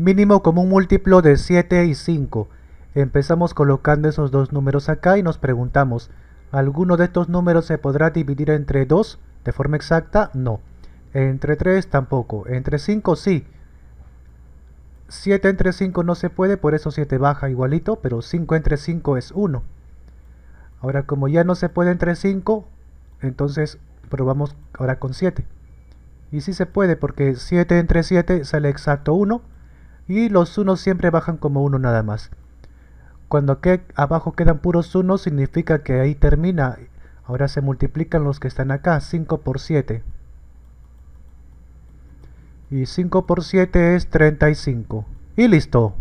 mínimo común múltiplo de 7 y 5. Empezamos colocando esos dos números acá y nos preguntamos, ¿alguno de estos números se podrá dividir entre 2 de forma exacta? No. Entre 3 tampoco. Entre 5 sí. 7 entre 5 no se puede, por eso 7 baja igualito, pero 5 entre 5 es 1. Ahora como ya no se puede entre 5, entonces probamos ahora con 7. Y sí se puede porque 7 entre 7 sale exacto 1 y los unos siempre bajan como uno nada más. Cuando que abajo quedan puros unos significa que ahí termina. Ahora se multiplican los que están acá, 5 por 7. Y 5 por 7 es 35. Y listo.